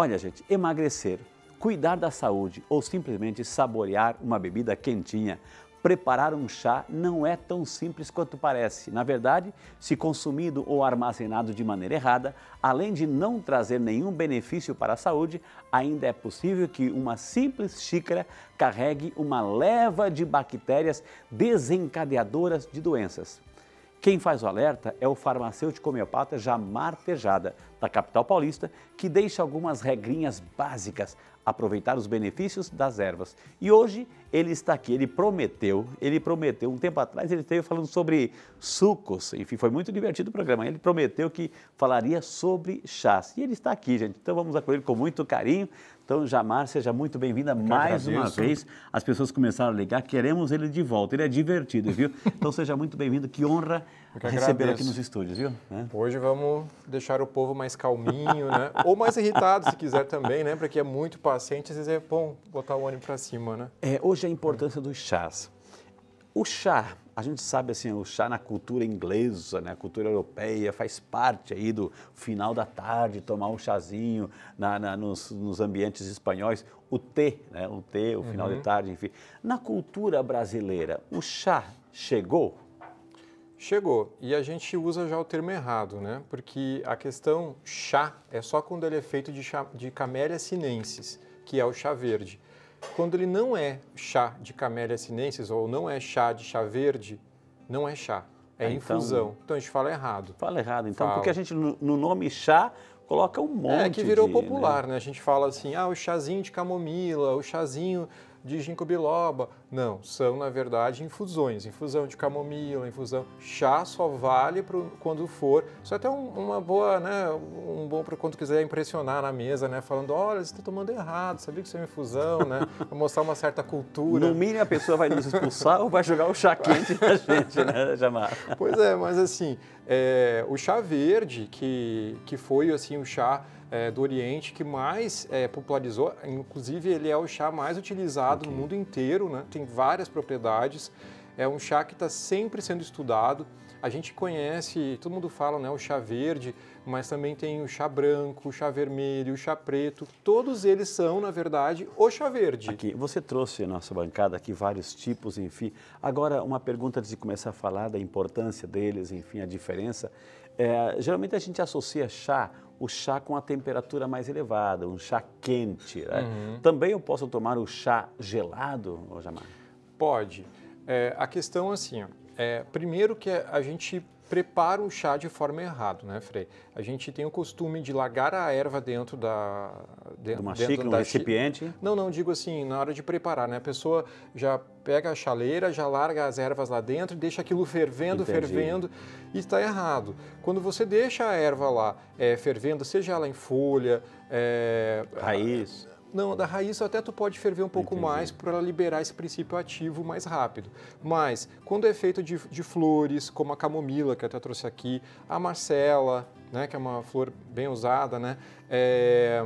Olha, gente, emagrecer, cuidar da saúde ou simplesmente saborear uma bebida quentinha, preparar um chá não é tão simples quanto parece. Na verdade, se consumido ou armazenado de maneira errada, além de não trazer nenhum benefício para a saúde, ainda é possível que uma simples xícara carregue uma leva de bactérias desencadeadoras de doenças. Quem faz o alerta é o farmacêutico homeopata Jamar Tejada, da capital paulista, que deixa algumas regrinhas básicas, aproveitar os benefícios das ervas. E hoje ele está aqui, ele prometeu, ele prometeu, um tempo atrás ele esteve falando sobre sucos, enfim, foi muito divertido o programa, ele prometeu que falaria sobre chás. E ele está aqui, gente, então vamos acolher com muito carinho, então, Jamar, seja muito bem-vinda mais uma vez. As pessoas começaram a ligar, queremos ele de volta. Ele é divertido, viu? Então, seja muito bem-vindo. Que honra recebê-lo aqui nos estúdios, viu? É. Hoje vamos deixar o povo mais calminho, né? Ou mais irritado, se quiser também, né? Porque é muito paciente, às vezes é bom botar o ânimo para cima, né? É, hoje a importância é. dos chás. O chá a gente sabe assim, o chá na cultura inglesa, né, cultura europeia, faz parte aí do final da tarde, tomar um chazinho na, na nos, nos, ambientes espanhóis, o té, né, o té, o final uhum. de tarde, enfim. Na cultura brasileira, o chá chegou? Chegou. E a gente usa já o termo errado, né? Porque a questão chá é só quando ele é feito de, chá, de camélia sinensis, que é o chá verde. Quando ele não é chá de camélia sinensis ou não é chá de chá verde, não é chá, é ah, então infusão. Então... então a gente fala errado. Fala errado, então, fala. porque a gente no nome chá coloca um monte. É que virou de, popular, né? né? A gente fala assim, ah, o chazinho de camomila, o chazinho de ginkgo biloba. Não, são na verdade infusões, infusão de camomila, infusão chá só vale pro, quando for. Isso é até um, uma boa, né, um bom para quando quiser impressionar na mesa, né, falando, olha, você está tomando errado, sabia que isso é uma infusão, né? mostrar uma certa cultura. No mínimo a pessoa vai nos expulsar ou vai jogar o chá quente na gente, né, Jamar? Pois é, mas assim, é, o chá verde que que foi assim o chá é, do Oriente que mais é, popularizou. Inclusive, ele é o chá mais utilizado okay. no mundo inteiro, né? tem várias propriedades. É um chá que está sempre sendo estudado. A gente conhece, todo mundo fala, né, o chá verde, mas também tem o chá branco, o chá vermelho, o chá preto. Todos eles são, na verdade, o chá verde. Aqui, você trouxe na nossa bancada aqui vários tipos, enfim. Agora, uma pergunta antes de começar a falar da importância deles, enfim, a diferença. É, geralmente a gente associa chá, o chá com a temperatura mais elevada, um chá quente. Né? Uhum. Também eu posso tomar o chá gelado, Jamar? Pode. É, a questão assim, é, primeiro que a gente prepara o chá de forma errada, né, Frei? A gente tem o costume de largar a erva dentro da... De, uma dentro xícara, um recipiente? Não, não, digo assim, na hora de preparar, né? A pessoa já pega a chaleira, já larga as ervas lá dentro, deixa aquilo fervendo, Entendi. fervendo, e está errado. Quando você deixa a erva lá é, fervendo, seja ela em folha... É, raiz... A não, da raiz até tu pode ferver um pouco Entendi. mais para liberar esse princípio ativo mais rápido. Mas quando é feito de, de flores, como a camomila que eu até trouxe aqui, a marcela, né, que é uma flor bem usada, né, é,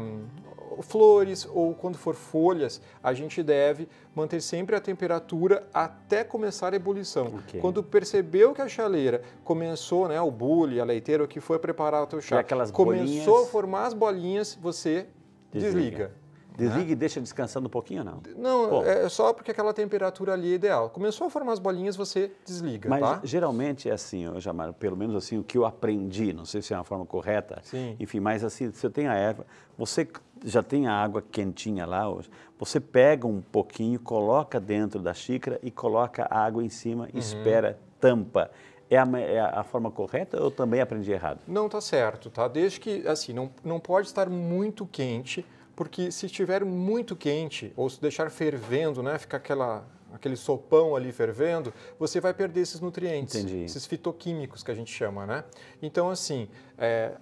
flores ou quando for folhas, a gente deve manter sempre a temperatura até começar a ebulição. Okay. Quando percebeu que a chaleira começou, né, o bule, a leiteira, o que foi preparar o teu chá, começou bolinhas... a formar as bolinhas, você desliga. desliga. Né? Desliga né? e deixa descansando um pouquinho não? Não, é só porque aquela temperatura ali é ideal. Começou a formar as bolinhas, você desliga, Mas tá? geralmente é assim, eu já pelo menos assim, o que eu aprendi, não sei se é uma forma correta, Sim. enfim, mas assim, eu tenho a erva, você já tem a água quentinha lá, você pega um pouquinho, coloca dentro da xícara e coloca a água em cima, uhum. espera, tampa. É a, é a, forma correta ou também aprendi errado? Não, tá certo, tá? Desde que, assim, não, não pode estar muito quente, porque se estiver muito quente ou se deixar fervendo, né, ficar aquela aquele sopão ali fervendo, você vai perder esses nutrientes, Entendi. esses fitoquímicos que a gente chama, né? Então assim, é,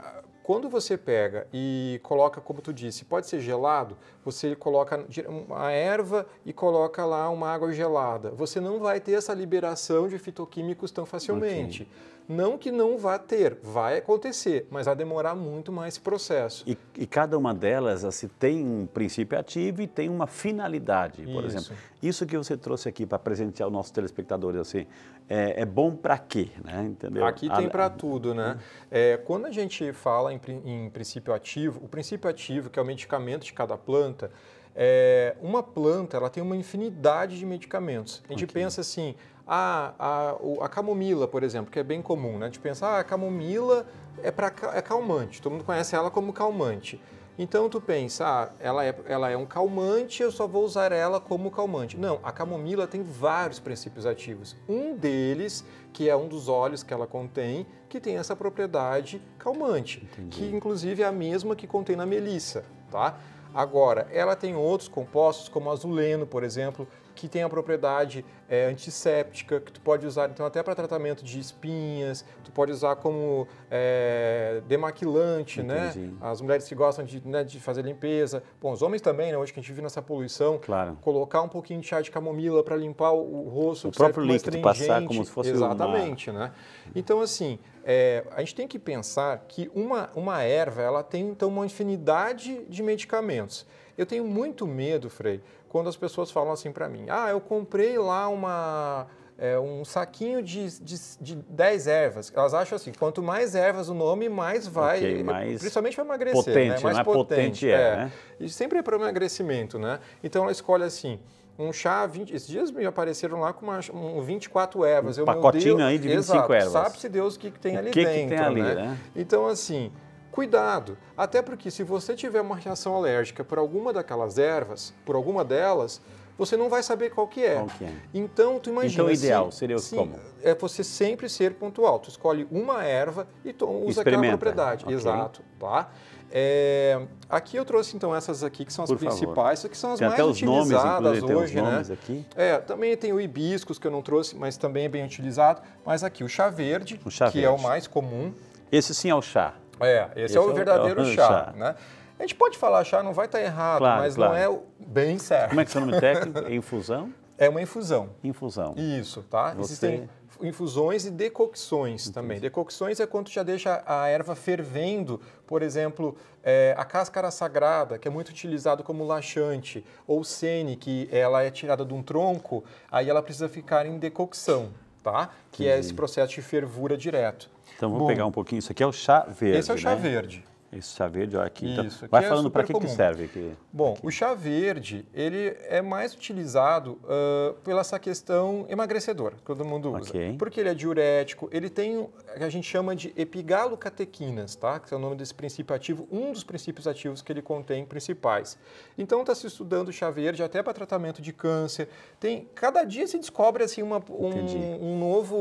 quando você pega e coloca, como tu disse, pode ser gelado, você coloca a erva e coloca lá uma água gelada. Você não vai ter essa liberação de fitoquímicos tão facilmente. Okay. Não que não vá ter, vai acontecer, mas vai demorar muito mais esse processo. E, e cada uma delas assim, tem um princípio ativo e tem uma finalidade, por Isso. exemplo. Isso que você trouxe aqui para presentear os nossos telespectadores, assim, é, é bom para quê? Né? Entendeu? Aqui tem para tudo, né? Hum. É, quando a gente fala em, em princípio ativo, o princípio ativo, que é o medicamento de cada planta, é, uma planta ela tem uma infinidade de medicamentos. A gente okay. pensa assim, ah, a, a, a camomila, por exemplo, que é bem comum, né? a gente pensa, ah, a camomila é, pra, é calmante, todo mundo conhece ela como calmante. Então tu pensa, ah, ela, é, ela é um calmante, eu só vou usar ela como calmante. Não, a camomila tem vários princípios ativos. Um deles, que é um dos óleos que ela contém, que tem essa propriedade calmante, Entendi. que inclusive é a mesma que contém na melissa, tá? Agora, ela tem outros compostos, como azuleno, por exemplo, que tem a propriedade é, antisséptica, que tu pode usar então até para tratamento de espinhas, tu pode usar como é, demaquilante, né? Entendi. né? As mulheres que gostam de, né, de fazer limpeza. Bom, os homens também, né? Hoje que a gente vive nessa poluição, claro. colocar um pouquinho de chá de camomila para limpar o, o rosto, o é próprio líquido passar como se fosse Exatamente, uma... né? Então, assim, é, a gente tem que pensar que uma, uma erva, ela tem então uma infinidade de medicamentos. Eu tenho muito medo, Frei, quando as pessoas falam assim para mim: ah, eu comprei lá uma. É, um saquinho de, de, de 10 ervas. Elas acham assim, quanto mais ervas o nome, mais vai. Okay, mais principalmente para emagrecer. Né? Potente, né? mais, potente, potente é. é. Né? E sempre é para emagrecimento, né? Então ela escolhe assim um chá, 20, esses dias me apareceram lá com uma, um 24 ervas. Um eu, pacotinho Deus, aí de 25 exato, ervas. Sabe-se Deus o que, que tem ali que dentro. Que tem ali, né? né? Então, assim, Cuidado, até porque se você tiver uma reação alérgica por alguma daquelas ervas, por alguma delas, você não vai saber qual que é. Qual que é? Então, tu imagina. Então, o assim, ideal seria o como? É você sempre ser pontual. Tu escolhe uma erva e toma, usa aquela propriedade. Okay. Exato, tá? É, aqui eu trouxe então essas aqui que são as Por principais, que são as tem mais utilizadas nomes, hoje, né? É, também tem o hibiscus que eu não trouxe, mas também é bem utilizado. Mas aqui o chá verde, o chá que verde. é o mais comum. Esse sim é o chá. É, esse, é esse é o verdadeiro é o chá, chá, né? A gente pode falar chá, não vai estar tá errado, claro, mas claro. não é o... bem certo. Como é que é o nome técnico? É infusão? É uma infusão. Infusão. Isso, tá? Você... Existem infusões e decocções Entendi. também. Decocções é quando já deixa a erva fervendo, por exemplo, é, a cáscara sagrada, que é muito utilizado como laxante, ou sene, que ela é tirada de um tronco, aí ela precisa ficar em decocção, tá? Que é Entendi. é esse processo de fervura direto. Então vamos Bom, pegar um pouquinho. Isso aqui é o chá verde. Esse é o chá né? verde. Esse chá verde, olha aqui. Então. Isso, então, vai é falando é para que, que, serve aqui. Bom, aqui. o chá verde, ele é mais utilizado uh, pela essa questão emagrecedora, que todo mundo usa. Okay. Porque ele é diurético, ele tem a gente chama de epigalocatequinas, tá? Que é o nome desse princípio ativo, um dos princípios ativos que ele contém principais. Então está se estudando o chá verde até para tratamento de câncer. Tem cada dia se descobre assim uma um, um novo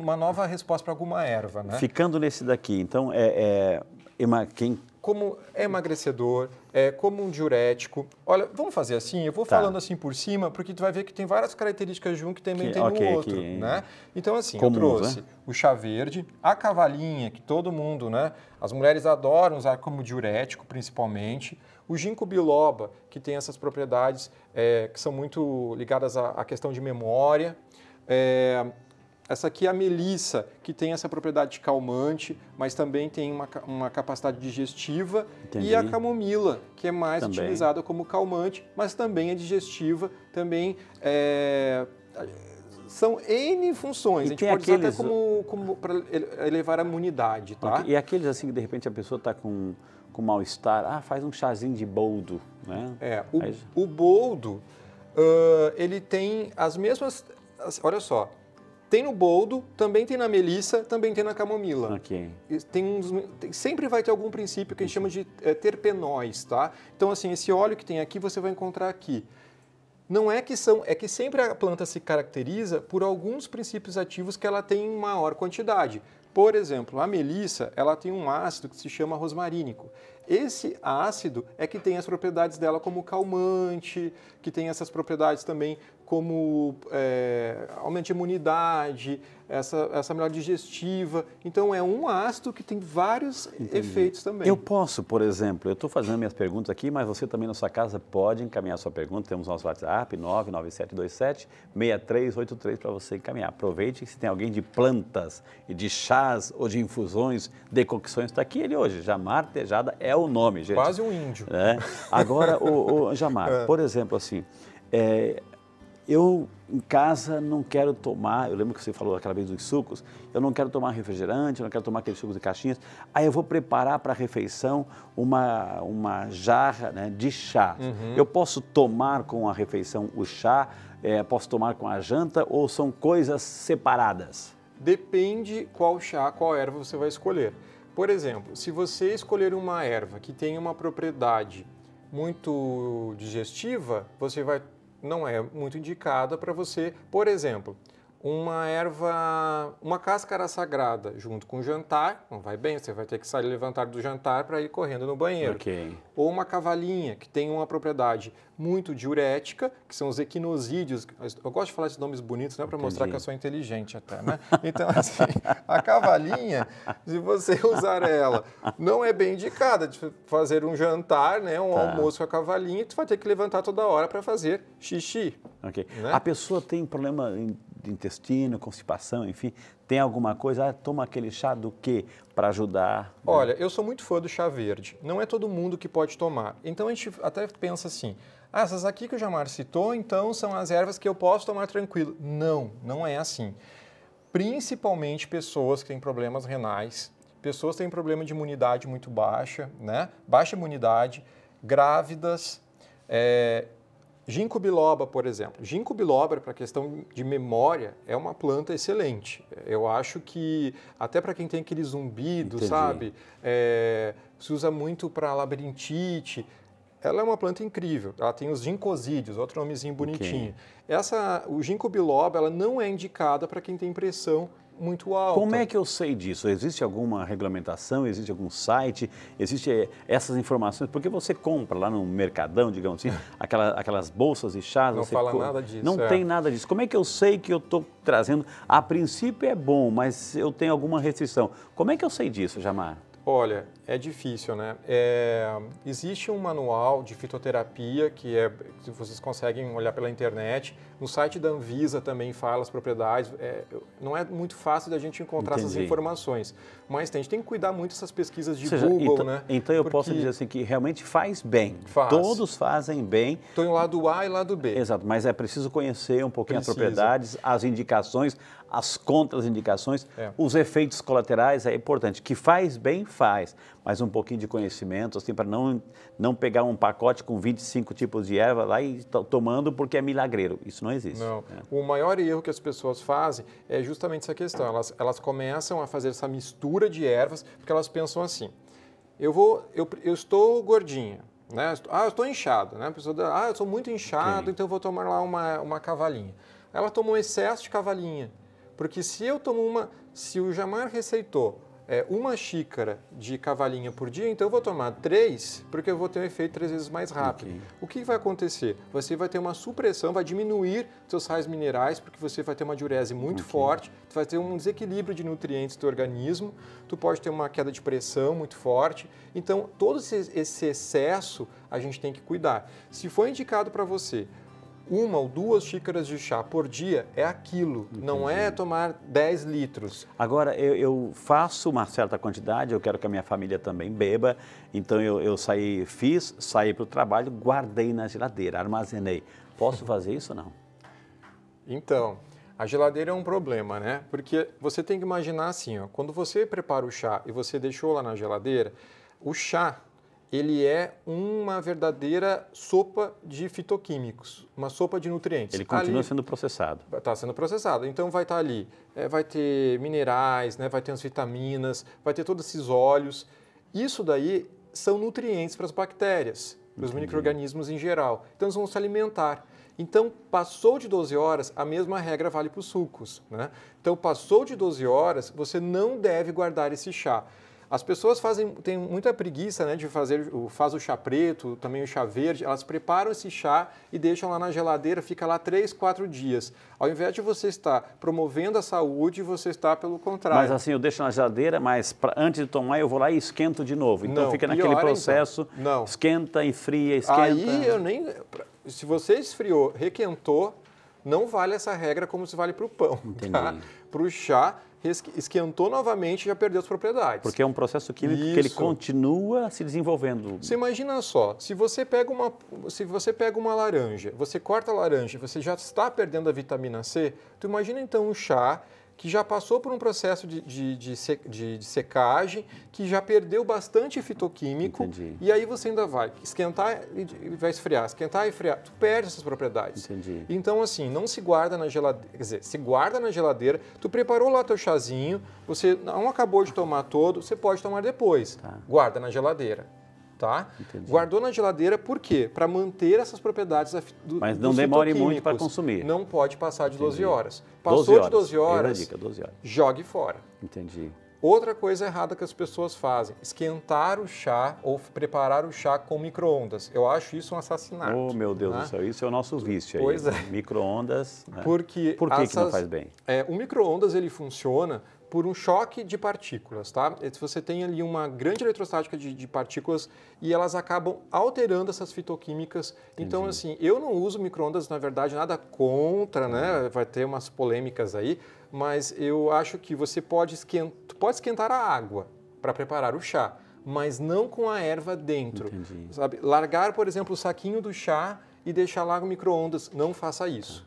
uma nova resposta para alguma erva, né? Ficando nesse daqui, então é, é Ema, quem? Como emagrecedor, é, como um diurético. Olha, vamos fazer assim, eu vou tá. falando assim por cima, porque tu vai ver que tem várias características de um que também que, tem okay, no outro, que... né? Então, assim, eu né? trouxe né? o chá verde, a cavalinha, que todo mundo, né? As mulheres adoram usar como diurético, principalmente. O ginkgo biloba, que tem essas propriedades é, que são muito ligadas à, à questão de memória. É, essa aqui é a melissa, que tem essa propriedade calmante, mas também tem uma, uma capacidade digestiva. Entendi. E a camomila, que é mais também. utilizada como calmante, mas também é digestiva, também é... São N funções, e a gente pode aqueles... até como, como para elevar a imunidade, tá? Okay. E aqueles assim que de repente a pessoa está com, com mal-estar, ah, faz um chazinho de boldo, né? É, o, Aí... o boldo, uh, ele tem as mesmas, olha só, tem no boldo, também tem na melissa, também tem na camomila. Ok. Tem uns, tem, sempre vai ter algum princípio que a gente chama uhum. de é, terpenóis, tá? Então, assim, esse óleo que tem aqui você vai encontrar aqui. Não é que são, é que sempre a planta se caracteriza por alguns princípios ativos que ela tem em maior quantidade. Por exemplo, a melissa, ela tem um ácido que se chama rosmarínico. Esse ácido é que tem as propriedades dela como calmante, que tem essas propriedades também como é, aumento de imunidade, essa, essa melhor digestiva. Então é um ácido que tem vários Entendi. efeitos também. Eu posso, por exemplo, eu estou fazendo minhas perguntas aqui, mas você também na sua casa pode encaminhar sua pergunta. Temos nosso WhatsApp 99727 6383 para você encaminhar. Aproveite que se tem alguém de plantas, de chás ou de infusões, decocções, está aqui ele hoje. Jamar Tejada é é o nome, gente. Quase um índio. É. Agora, o, o Jamar, é. por exemplo, assim, é, eu em casa não quero tomar, eu lembro que você falou aquela vez dos sucos, eu não quero tomar refrigerante, eu não quero tomar aqueles sucos de caixinhas, aí eu vou preparar para a refeição uma, uma jarra né, de chá. Uhum. Eu posso tomar com a refeição o chá, é, posso tomar com a janta ou são coisas separadas? Depende qual chá, qual erva você vai escolher. Por exemplo, se você escolher uma erva que tem uma propriedade muito digestiva, você vai não é muito indicada para você, por exemplo, uma erva, uma cáscara sagrada junto com o jantar, não vai bem, você vai ter que sair levantar do jantar para ir correndo no banheiro. Okay. Ou uma cavalinha, que tem uma propriedade muito diurética, que são os equinosídeos. Eu gosto de falar esses nomes bonitos, né, para mostrar que eu sou inteligente até, né? Então, assim, a cavalinha, se você usar ela, não é bem indicada de fazer um jantar, né, um tá. almoço com a cavalinha, você vai ter que levantar toda hora para fazer xixi. Ok. Né? A pessoa tem problema intestino, constipação, enfim, tem alguma coisa? Ah, toma aquele chá do quê para ajudar? Né? Olha, eu sou muito fã do chá verde. Não é todo mundo que pode tomar. Então a gente até pensa assim: ah, essas aqui que o Jamar citou, então são as ervas que eu posso tomar tranquilo. Não, não é assim. Principalmente pessoas que têm problemas renais, pessoas que têm problema de imunidade muito baixa, né? Baixa imunidade, grávidas, é, Ginkgo biloba, por exemplo. Ginkgo biloba, para questão de memória, é uma planta excelente. Eu acho que, até para quem tem aquele zumbido, Entendi. sabe? É, se usa muito para labirintite. Ela é uma planta incrível. Ela tem os ginkosídeos, outro nomezinho bonitinho. Okay. Essa, o ginkgo biloba, ela não é indicada para quem tem pressão muito alta. Como é que eu sei disso? Existe alguma regulamentação? Existe algum site? Existem eh, essas informações? Porque você compra lá no mercadão, digamos assim, aquela, aquelas bolsas e chás. Não fala co... nada disso. Não é. tem nada disso. Como é que eu sei que eu estou trazendo? A princípio é bom, mas eu tenho alguma restrição. Como é que eu sei disso, Jamar? Olha, é difícil, né? É, existe um manual de fitoterapia que é que vocês conseguem olhar pela internet. No site da Anvisa também fala as propriedades. É, não é muito fácil da gente encontrar Entendi. essas informações, mas tem, a gente tem que cuidar muito dessas pesquisas de seja, Google, então, né? Então eu Porque posso dizer assim que realmente faz bem. Faz. Todos fazem bem. Tem o lado A e lado B. Exato, mas é preciso conhecer um pouquinho Precisa. as propriedades, as indicações, as contraindicações, é. os efeitos colaterais é importante. Que faz bem, faz, mas um pouquinho de conhecimento, assim, para não, não pegar um pacote com 25 tipos de erva lá e tomando porque é milagreiro. Isso não existe. Não. Né? O maior erro que as pessoas fazem é justamente essa questão. Elas, elas começam a fazer essa mistura de ervas porque elas pensam assim: eu, vou, eu, eu estou gordinha. Né? Ah, eu estou inchado, né? A pessoa, ah, eu sou muito inchado, então eu vou tomar lá uma, uma cavalinha. Ela toma um excesso de cavalinha. Porque se eu tomo uma, se o Jamar receitou é, uma xícara de cavalinha por dia, então eu vou tomar três, porque eu vou ter um efeito três vezes mais rápido. Okay. O que vai acontecer? Você vai ter uma supressão, vai diminuir seus sais minerais, porque você vai ter uma diurese muito okay. forte, tu vai ter um desequilíbrio de nutrientes do organismo, tu pode ter uma queda de pressão muito forte. Então, todo esse, esse excesso a gente tem que cuidar. Se for indicado para você uma ou duas xícaras de chá por dia é aquilo, Entendi. não é tomar 10 litros. Agora, eu, eu, faço uma certa quantidade, eu quero que a minha família também beba, então eu, eu saí, fiz, saí para o trabalho, guardei na geladeira, armazenei. Posso fazer isso ou não? Então, a geladeira é um problema, né? Porque você tem que imaginar assim, ó, quando você prepara o chá e você deixou lá na geladeira, o chá ele é uma verdadeira sopa de fitoquímicos, uma sopa de nutrientes. Ele continua ali, sendo processado. Está sendo processado. Então vai estar tá ali, é, vai ter minerais, né, vai ter as vitaminas, vai ter todos esses óleos. Isso daí são nutrientes para as bactérias, para os micro-organismos em geral. Então eles vão se alimentar. Então, passou de 12 horas, a mesma regra vale para os sucos. Né? Então, passou de 12 horas, você não deve guardar esse chá. As pessoas fazem, têm muita preguiça né, de fazer, faz o chá preto, também o chá verde, elas preparam esse chá e deixam lá na geladeira, fica lá três, quatro dias. Ao invés de você estar promovendo a saúde, você está pelo contrário. Mas assim, eu deixo na geladeira, mas pra, antes de tomar eu vou lá e esquento de novo. Então Não, fica naquele pior, processo, então. esquenta, enfria, esquenta. Aí eu nem... Se você esfriou, requentou, não vale essa regra como se vale para o pão. Tá? Entendi. Tá? para o chá, esquentou novamente e já perdeu as propriedades. Porque é um processo químico Isso. que ele continua se desenvolvendo. Você imagina só, se você pega uma, se você pega uma laranja, você corta a laranja, você já está perdendo a vitamina C, tu imagina então um chá que já passou por um processo de, de, de, de secagem, que já perdeu bastante fitoquímico, Entendi. e aí você ainda vai esquentar e vai esfriar, esquentar e esfriar, tu perde essas propriedades. Entendi. Então, assim, não se guarda na geladeira, quer dizer, se guarda na geladeira, tu preparou lá teu chazinho, você não acabou de tomar todo, você pode tomar depois, tá. guarda na geladeira tá? Entendi. Guardou na geladeira por quê? Para manter essas propriedades do, Mas não demore muito para consumir. Não pode passar de Entendi. 12 horas. Passou 12 horas. de 12 horas, é dica, 12 horas, jogue fora. Entendi. Outra coisa errada que as pessoas fazem, esquentar o chá ou preparar o chá com micro-ondas. Eu acho isso um assassinato. Oh, meu Deus né? do céu, isso é o nosso vício aí. Pois é. Micro-ondas. Né? Porque Por que, essas, que não faz bem? É, o micro-ondas ele funciona por um choque de partículas, tá? É, se você tem ali uma grande eletrostática de, de, partículas e elas acabam alterando essas fitoquímicas. Então, Entendi. Então, assim, eu não uso micro-ondas, na verdade, nada contra, né? Hum. Vai ter umas polêmicas aí mas eu acho que você pode, pode esquentar a água para preparar o chá, mas não com a erva dentro. Entendi. Sabe? Largar, por exemplo, o saquinho do chá e deixar lá no micro-ondas, não faça isso.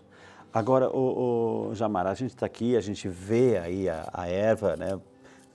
Tá. Agora, o, o Jamar, a gente está aqui, a gente vê aí a, a erva, né?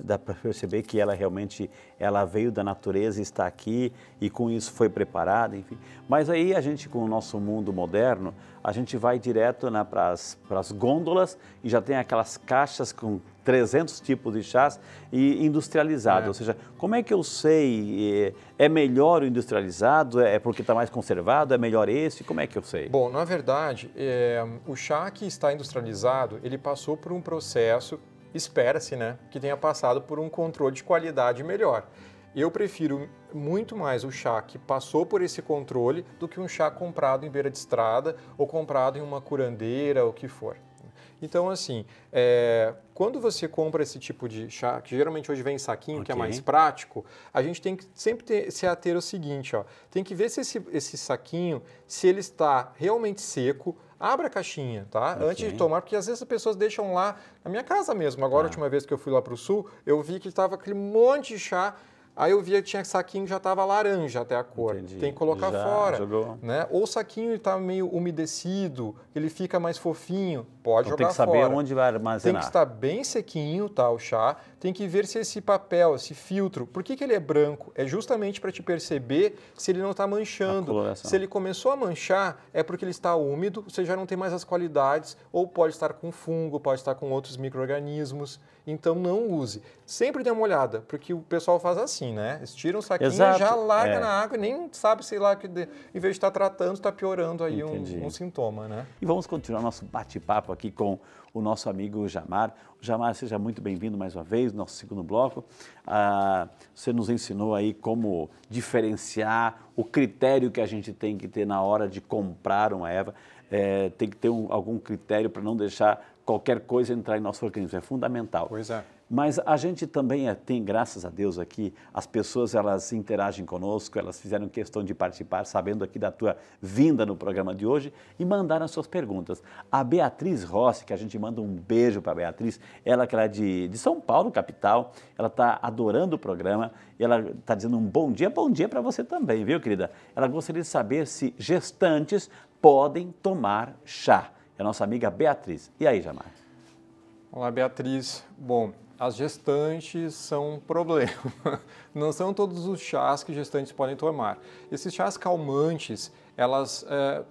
dá para perceber que ela realmente ela veio da natureza, está aqui e com isso foi preparada, enfim. Mas aí a gente com o nosso mundo moderno, a gente vai direto né, para as gôndolas e já tem aquelas caixas com 300 tipos de chás e industrializado. É. Ou seja, como é que eu sei? Eh, é melhor o industrializado? É porque está mais conservado? É melhor esse? Como é que eu sei? Bom, na verdade, é, o chá que está industrializado, ele passou por um processo espera-se né, que tenha passado por um controle de qualidade melhor. Eu prefiro muito mais o chá que passou por esse controle do que um chá comprado em beira de estrada ou comprado em uma curandeira ou o que for. Então, assim, é, quando você compra esse tipo de chá, que geralmente hoje vem em saquinho, okay. que é mais prático, a gente tem que sempre ter, se ater ao seguinte, ó, tem que ver se esse, esse saquinho, se ele está realmente seco, Abra a caixinha, tá? Okay. Antes de tomar, porque às vezes as pessoas deixam lá na minha casa mesmo. Agora, ah. a tá. última vez que eu fui lá para o sul, eu vi que estava aquele monte de chá. Aí eu via que tinha saquinho já estava laranja até a cor. Entendi. Tem que colocar já fora. Jogou. Né? Ou o saquinho está meio umedecido, ele fica mais fofinho, pode então, jogar fora. Tem que saber fora. onde vai armazenar. Tem que estar bem sequinho tá, o chá, tem que ver se esse papel, esse filtro, por que, que ele é branco? É justamente para te perceber se ele não está manchando. Se ele começou a manchar, é porque ele está úmido, você já não tem mais as qualidades, ou pode estar com fungo, pode estar com outros micro-organismos. Então não use. Sempre dê uma olhada, porque o pessoal faz assim, né? Eles tiram o saquinho, Exato. já larga é. na água, e nem sabe, sei lá, que de... em vez de estar tá tratando, está piorando aí um, um, sintoma, né? E vamos continuar nosso bate-papo aqui com o nosso amigo Jamar. Jamar, seja muito bem-vindo mais uma vez, nosso segundo bloco. Ah, você nos ensinou aí como diferenciar o critério que a gente tem que ter na hora de comprar uma erva. É, tem que ter um, algum critério para não deixar qualquer coisa entrar em nosso organismo. É fundamental. Pois é. Mas a gente também é, tem, graças a Deus, aqui, as pessoas elas interagem conosco, elas fizeram questão de participar, sabendo aqui da tua vinda no programa de hoje e mandaram as suas perguntas. A Beatriz Rossi, que a gente manda um beijo para a Beatriz, ela que é de, de São Paulo, capital, ela está adorando o programa, ela está dizendo um bom dia, bom dia para você também, viu, querida? Ela gostaria de saber se gestantes podem tomar chá. É a nossa amiga Beatriz. E aí, Jamar? Olá, Beatriz. Bom, as gestantes são um problema. Não são todos os chás que gestantes podem tomar. Esses chás calmantes, elas é,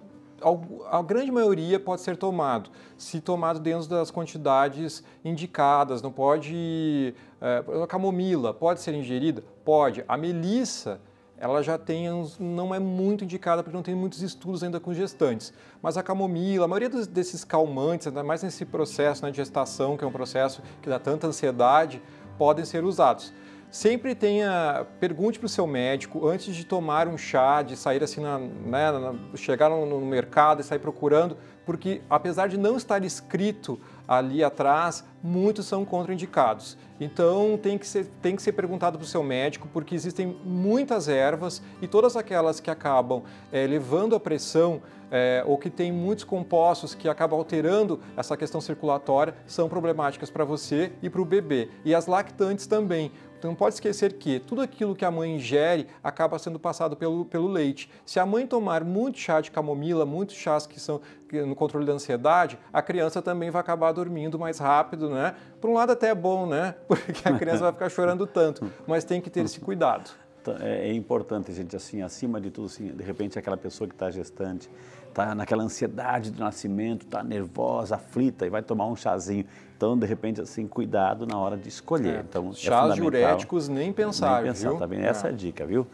a grande maioria pode ser tomado, se tomado dentro das quantidades indicadas, não pode. É, a camomila pode ser ingerida? Pode. A melissa ela já tem uns, não é muito indicada porque não tem muitos estudos ainda com gestantes. Mas a camomila, a maioria dos, desses calmantes, ainda mais nesse processo né, de gestação, que é um processo que dá tanta ansiedade, podem ser usados. Sempre tenha, pergunte para o seu médico antes de tomar um chá, de sair assim, na, né, na, chegar no, no mercado e sair procurando, porque apesar de não estar escrito ali atrás, muitos são contraindicados. Então tem que ser, tem que ser perguntado para o seu médico, porque existem muitas ervas e todas aquelas que acabam é, levando a pressão é, ou que tem muitos compostos que acabam alterando essa questão circulatória são problemáticas para você e para o bebê. E as lactantes também, não pode esquecer que tudo aquilo que a mãe ingere acaba sendo passado pelo, pelo leite. Se a mãe tomar muito chá de camomila, muitos chás que são no controle da ansiedade, a criança também vai acabar dormindo mais rápido, né? Por um lado até é bom, né? Porque a criança vai ficar chorando tanto, mas tem que ter esse cuidado. Tá, é, é importante, gente, assim, acima de tudo, assim, de repente aquela pessoa que está gestante, está naquela ansiedade do nascimento, está nervosa, aflita e vai tomar um chazinho então, de repente, assim, cuidado na hora de escolher. É. Então, é Chás é diuréticos, nem pensar, nem pensar, viu? Tá bem? Essa é a é. dica, viu?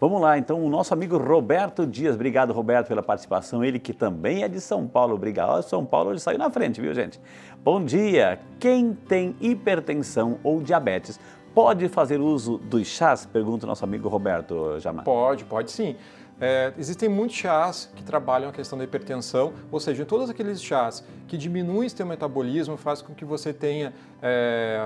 Vamos lá, então, o nosso amigo Roberto Dias. Obrigado, Roberto, pela participação. Ele que também é de São Paulo. Obrigado. São Paulo ele saiu na frente, viu, gente? Bom dia. Quem tem hipertensão ou diabetes pode fazer uso dos chás? Pergunta o nosso amigo Roberto Jamar. Pode, pode sim. É, existem muitos chás que trabalham a questão da hipertensão, ou seja, todos aqueles chás que diminuem o seu metabolismo, faz com que você tenha é,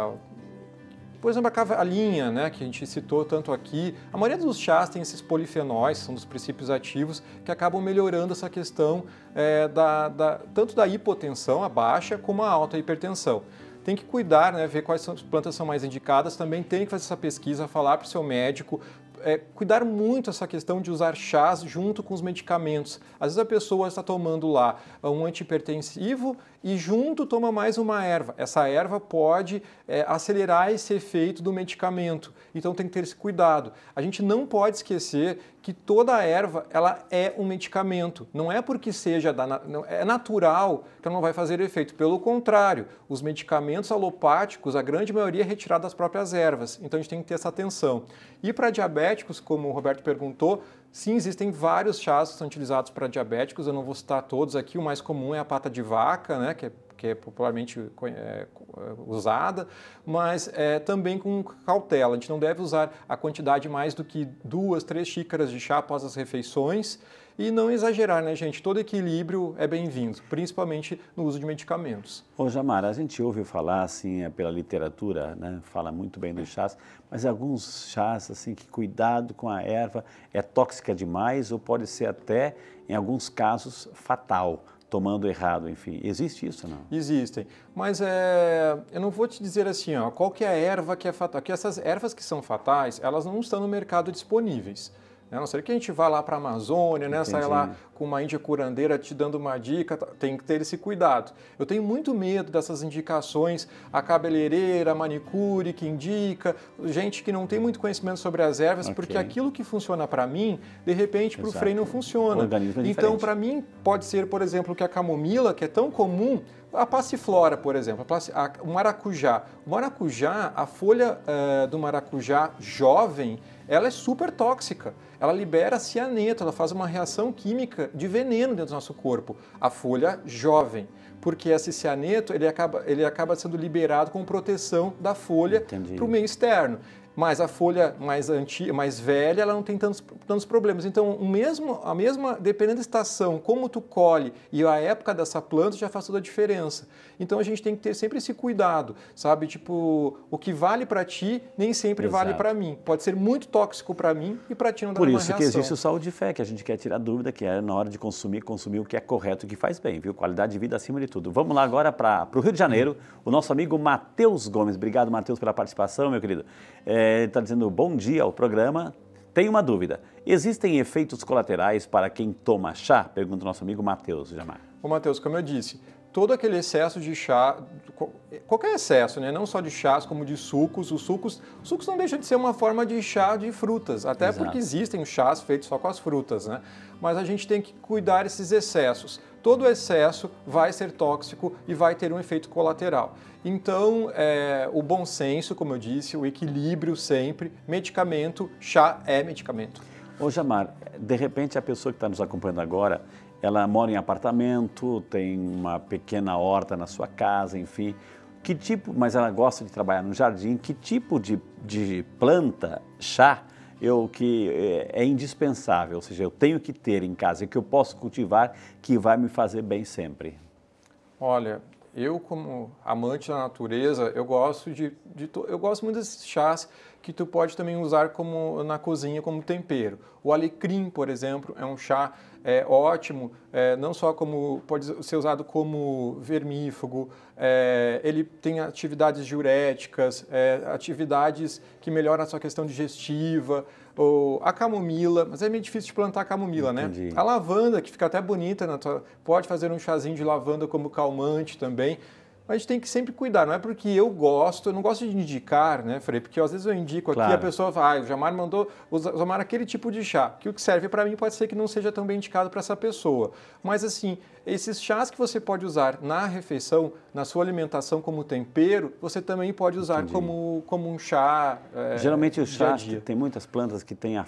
por exemplo, a linha, né, que a gente citou tanto aqui, a maioria dos chás tem esses polifenóis, são dos princípios ativos, que acabam melhorando essa questão é, da, da, tanto da hipotensão, a baixa, como a alta hipertensão tem que cuidar, né, ver quais são, plantas são mais indicadas, também tem que fazer essa pesquisa, falar para o seu médico, é, cuidar muito essa questão de usar chás junto com os medicamentos. Às vezes a pessoa está tomando lá ah, um antipertensivo e junto toma mais uma erva. Essa erva pode é, acelerar esse efeito do medicamento, então tem que ter esse cuidado. A gente não pode esquecer que toda a erva ela é um medicamento. Não é porque seja da, não, é natural que ela não vai fazer efeito. Pelo contrário, os medicamentos alopáticos, a grande maioria é retirada das próprias ervas. Então a gente tem que ter essa atenção. E para diabéticos, como o Roberto perguntou, sim, existem vários chás que são utilizados para diabéticos. Eu não vou citar todos aqui. O mais comum é a pata de vaca, né, que é que é popularmente é, é, usada, mas é, também com cautela. A gente não deve usar a quantidade mais do que duas, três xícaras de chá após as refeições e não exagerar, né, gente? Todo equilíbrio é bem-vindo, principalmente no uso de medicamentos. Ô, Jamara, a gente ouve falar, assim, é pela literatura, né, fala muito bem dos chás, mas alguns chás, assim, que cuidado com a erva, é tóxica demais ou pode ser até, em alguns casos, fatal tomando errado, enfim. Existe isso não? Existem. Mas é, eu não vou te dizer assim, ó, qual que é a erva que é fatal. Porque essas ervas que são fatais, elas não estão no mercado disponíveis. Né? A não ser que a gente vá lá para a Amazônia, né? sai lá com uma índia curandeira te dando uma dica, tá, tem que ter esse cuidado. Eu tenho muito medo dessas indicações, a cabeleireira, a manicure que indica, gente que não tem muito conhecimento sobre as ervas, okay. porque aquilo que funciona para mim, de repente para o freio não funciona. É então, para mim, pode ser, por exemplo, que a camomila, que é tão comum, a passiflora, por exemplo, a, o maracujá. O maracujá, a folha uh, do maracujá jovem, ela é super tóxica. Ela libera cianeto, ela faz uma reação química de veneno dentro do nosso corpo, a folha jovem, porque esse cianeto ele acaba, ele acaba sendo liberado com proteção da folha para o meio externo. Mas a folha mais antiga, mais velha, ela não tem tantos, tantos problemas. Então, o mesmo, a mesma, dependendo da estação, como tu colhe e a época dessa planta já faz toda a diferença. Então, a gente tem que ter sempre esse cuidado, sabe? Tipo, o que vale para ti nem sempre Exato. vale para mim. Pode ser muito tóxico para mim e para ti não dá Por isso reação. que existe o saúde de fé, que a gente quer tirar dúvida, que é na hora de consumir, consumir o que é correto e que faz bem, viu? Qualidade de vida acima de tudo. Vamos lá agora para o Rio de Janeiro, o nosso amigo Matheus Gomes. Obrigado, Matheus, pela participação, meu querido. É, está é, dizendo bom dia ao programa. Tem uma dúvida. Existem efeitos colaterais para quem toma chá? Pergunta o nosso amigo Matheus Jamar. Ô Matheus, como eu disse, todo aquele excesso de chá, qualquer excesso, né? não só de chás como de sucos, os sucos, sucos não deixam de ser uma forma de chá de frutas, até Exato. porque existem chás feitos só com as frutas, né? Mas a gente tem que cuidar esses excessos. Todo excesso vai ser tóxico e vai ter um efeito colateral. Então, é, o bom senso, como eu disse, o equilíbrio sempre, medicamento, chá é medicamento. Ô Jamar, de repente a pessoa que está nos acompanhando agora, ela mora em apartamento, tem uma pequena horta na sua casa, enfim. Que tipo, mas ela gosta de trabalhar no jardim, que tipo de, de planta, chá, eu que é, é indispensável, ou seja, eu tenho que ter em casa e que eu posso cultivar que vai me fazer bem sempre? Olha, eu como amante da natureza, eu gosto de, de eu gosto muito desses chás que tu pode também usar como na cozinha como tempero. O alecrim, por exemplo, é um chá é, ótimo, é, não só como pode ser usado como vermífugo, é, ele tem atividades diuréticas, é, atividades que melhoram a sua questão digestiva ou a camomila, mas é meio difícil de plantar camomila, né? Entendi. né? A lavanda, que fica até bonita, na tua... pode fazer um chazinho de lavanda como calmante também a gente tem que sempre cuidar, não é porque eu gosto, eu não gosto de indicar, né, Frei? Porque às vezes eu indico claro. aqui a pessoa fala, ah, o Jamar mandou tomar aquele tipo de chá, que o que serve para mim pode ser que não seja tão bem indicado para essa pessoa. Mas assim, esses chás que você pode usar na refeição, na sua alimentação como tempero, você também pode usar como, como um chá. É, Geralmente o chá dia dia. tem muitas plantas que tem a,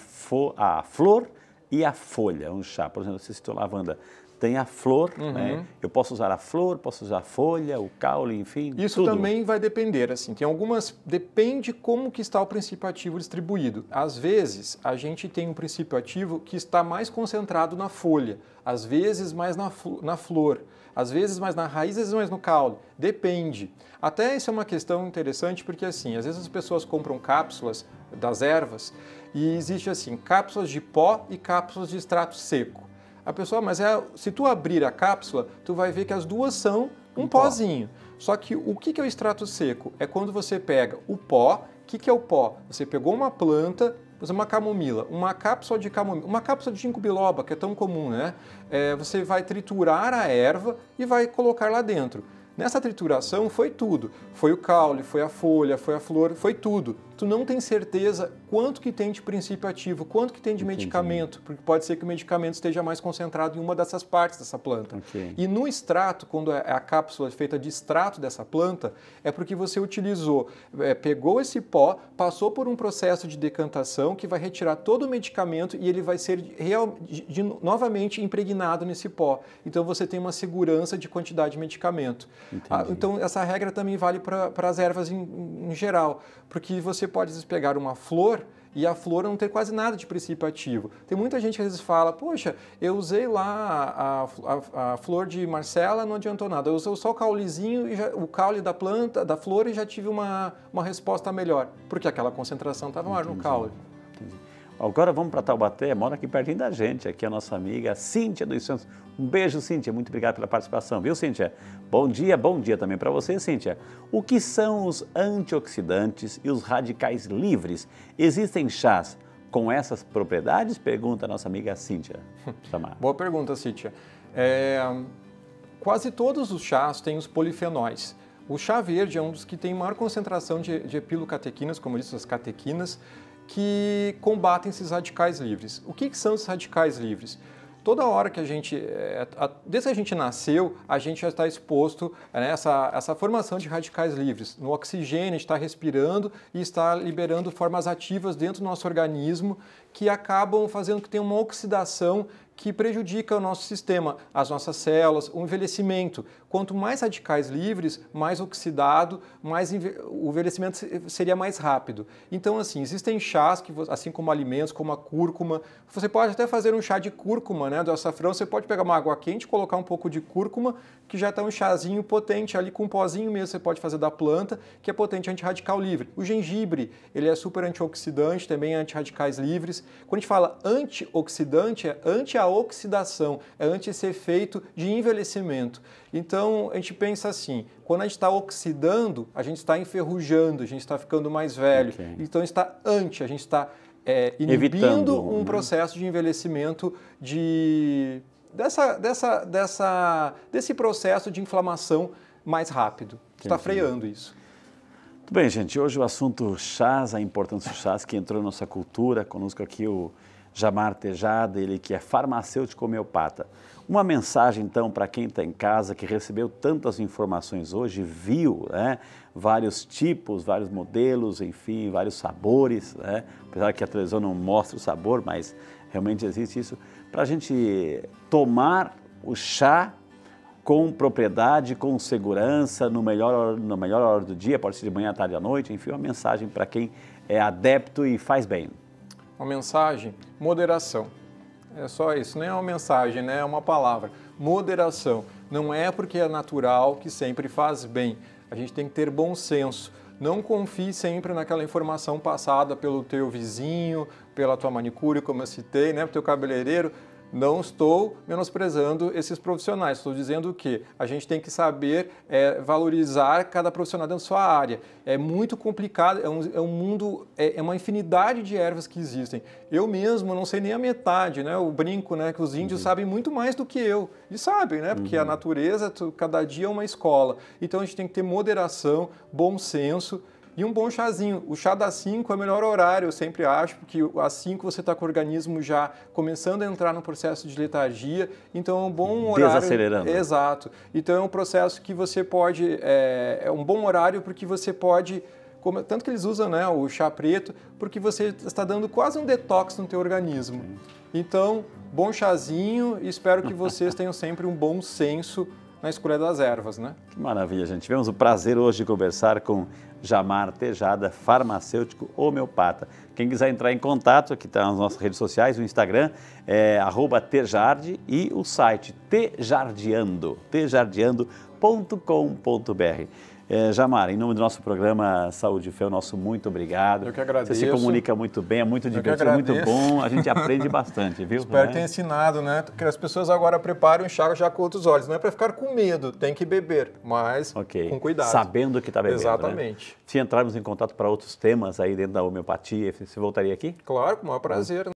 a flor e a folha, um chá. Por exemplo, você citou lavanda tem a flor, né? uhum. né? Eu posso usar a flor, posso usar a folha, o caule, enfim. Isso tudo. também vai depender, assim. Tem algumas. Depende como que está o princípio ativo distribuído. Às vezes a gente tem um princípio ativo que está mais concentrado na folha, às vezes mais na, na flor, às vezes mais na raiz, às vezes mais no caule. Depende. Até isso é uma questão interessante porque assim, às vezes as pessoas compram cápsulas das ervas e existe assim cápsulas de pó e cápsulas de extrato seco. A pessoa, ah, mas é, se tu abrir a cápsula, tu vai ver que as duas são um, um pozinho. Pó. Só que o que é o extrato seco? É quando você pega o pó. O que é o pó? Você pegou uma planta, uma camomila, uma cápsula de camomila, uma cápsula de ginkgo biloba, que é tão comum, né? É, você vai triturar a erva e vai colocar lá dentro. Nessa trituração foi tudo. Foi o caule, foi a folha, foi a flor, foi tudo tu não tem certeza quanto que tem de princípio ativo, quanto que tem de Entendi. medicamento, porque pode ser que o medicamento esteja mais concentrado em uma dessas partes dessa planta. Okay. E no extrato, quando é, é a cápsula é feita de extrato dessa planta, é porque você utilizou, é, pegou esse pó, passou por um processo de decantação que vai retirar todo o medicamento e ele vai ser real, de, de, novamente impregnado nesse pó. Então você tem uma segurança de quantidade de medicamento. Ah, então essa regra também vale para as ervas em, em geral, porque você pode às vezes, pegar uma flor e a flor não ter quase nada de princípio ativo. Tem muita gente que às vezes fala, poxa, eu usei lá a, a, a flor de Marcela, não adiantou nada. Eu usei só o caulezinho, e já, o caule da planta, da flor, e já tive uma, uma resposta melhor, porque aquela concentração estava maior no caule. Agora vamos para Taubaté, mora aqui pertinho da gente, aqui é a nossa amiga Cíntia dos Santos. Um beijo, Cíntia, muito obrigado pela participação, viu, Cíntia? Bom dia, bom dia também para você, Cíntia. O que são os antioxidantes e os radicais livres? Existem chás com essas propriedades? Pergunta a nossa amiga Cíntia. Boa pergunta, Cíntia. É... Quase todos os chás têm os polifenóis. O chá verde é um dos que tem maior concentração de, de epilocatequinas, como disse, as catequinas, que combatem esses radicais livres. O que, que são esses radicais livres? toda hora que a gente, eh, desde que a gente nasceu, a gente já está exposto a né, essa, essa formação de radicais livres. No oxigênio, está respirando e está liberando formas ativas dentro do nosso organismo que acabam fazendo que tenha uma oxidação que prejudica o nosso sistema, as nossas células, o envelhecimento. Quanto mais radicais livres, mais oxidado, mais o envelhecimento seria mais rápido. Então, assim, existem chás que, assim como alimentos, como a cúrcuma, você pode até fazer um chá de cúrcuma, né, do açafrão. Você pode pegar uma água quente, colocar um pouco de cúrcuma, que já está um chazinho potente ali com um pozinho mesmo, você pode fazer da planta, que é potente antirradical livre. O gengibre, ele é super antioxidante, também é antirradicais livres. Quando a gente fala antioxidante, é anti a oxidação, é anti esse efeito de envelhecimento. Então, a gente pensa assim, quando a gente está oxidando, a gente está enferrujando, a gente está ficando mais velho. Okay. Então, está anti, a gente está é, inibindo Evitando, um né? processo de envelhecimento de dessa, dessa, dessa, desse processo de inflamação mais rápido. Está freando isso. Muito bem, gente. Hoje o assunto chás, a importância do chás que entrou na nossa cultura. Conosco aqui o Jamar Tejada, ele que é farmacêutico homeopata. Uma mensagem, então, para quem está em casa, que recebeu tantas informações hoje, viu né, vários tipos, vários modelos, enfim, vários sabores, né? apesar que a televisão não mostra o sabor, mas realmente existe isso para a gente tomar o chá com propriedade, com segurança, no melhor, na melhor hora do dia, pode ser de manhã, à tarde, à noite, enfim, uma mensagem para quem é adepto e faz bem. Uma mensagem, moderação. É só isso, não é uma mensagem, né? é uma palavra. Moderação. Não é porque é natural que sempre faz bem. A gente tem que ter bom senso. Não confie sempre naquela informação passada pelo teu vizinho, pela tua manicure, como eu citei, né, pelo teu cabeleireiro não estou menosprezando esses profissionais, estou dizendo que a gente tem que saber é, valorizar cada profissional dentro da sua área. É muito complicado, é um, é um mundo, é, é, uma infinidade de ervas que existem. Eu mesmo não sei nem a metade, né? Eu brinco, né? Que os índios uhum. sabem muito mais do que eu. E sabem, né? Porque uhum. a natureza, cada dia é uma escola. Então a gente tem que ter moderação, bom senso e um bom chazinho. O chá das 5 é o melhor horário, eu sempre acho, porque às 5 você está com o organismo já começando a entrar no processo de letargia, então é um bom uhum. horário. Desacelerando. Né? Exato. Então é um processo que você pode. É, é um bom horário porque você pode. Como, tanto que eles usam né, o chá preto, porque você está dando quase um detox no teu organismo. Então, bom chazinho e espero que vocês tenham sempre um bom senso na escolha das ervas, né? Que maravilha, gente. Tivemos o prazer hoje de conversar com Jamar Tejada, farmacêutico homeopata. Quem quiser entrar em contato, aqui está nas nossas redes sociais, o Instagram é @tejarde e o site tejardeando, é, Jamara, em nome do nosso programa Saúde e Fé, o nosso muito obrigado. Eu que agradeço. Você se comunica muito bem, é muito divertido, é muito bom. A gente aprende bastante, viu? Espero que né? tenha ensinado, né? Que as pessoas agora preparem o enxágue já com outros olhos. Não é para ficar com medo, tem que beber, mas okay. com cuidado. Sabendo que está bebendo. Né? Exatamente. Né? Se entrarmos em contato para outros temas aí dentro da homeopatia, você voltaria aqui? Claro, com o maior prazer. Né?